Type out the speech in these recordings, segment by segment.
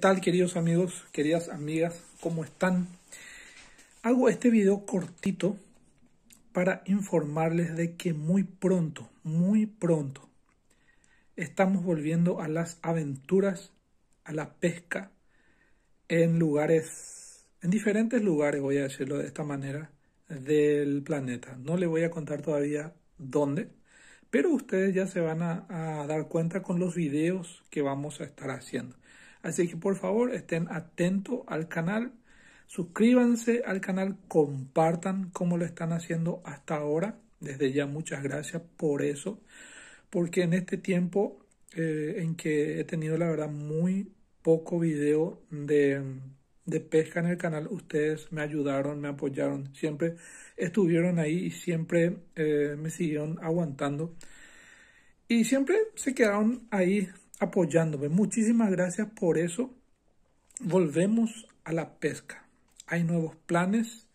tal queridos amigos, queridas amigas? ¿Cómo están? Hago este video cortito para informarles de que muy pronto, muy pronto, estamos volviendo a las aventuras, a la pesca en lugares, en diferentes lugares, voy a decirlo de esta manera, del planeta. No le voy a contar todavía dónde, pero ustedes ya se van a, a dar cuenta con los videos que vamos a estar haciendo. Así que por favor estén atentos al canal, suscríbanse al canal, compartan como lo están haciendo hasta ahora. Desde ya muchas gracias por eso, porque en este tiempo eh, en que he tenido la verdad muy poco video de, pesca en el canal, ustedes me ayudaron, me apoyaron, siempre estuvieron ahí y siempre eh, me siguieron aguantando. Y siempre se quedaron ahí apoyándome. Muchísimas gracias por eso. Volvemos a la pesca. Hay nuevos planes,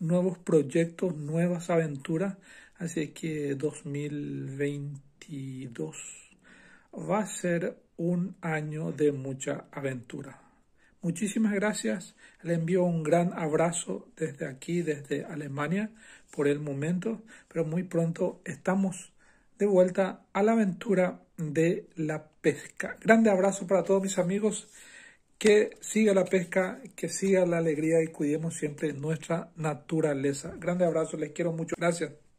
nuevos proyectos, nuevas aventuras. Así que 2022 va a ser un año de mucha aventura. Muchísimas gracias. Le envío un gran abrazo desde aquí, desde Alemania, por el momento. Pero muy pronto estamos de vuelta a la aventura de la pesca. Grande abrazo para todos mis amigos. Que siga la pesca, que siga la alegría y cuidemos siempre nuestra naturaleza. Grande abrazo, les quiero mucho. Gracias.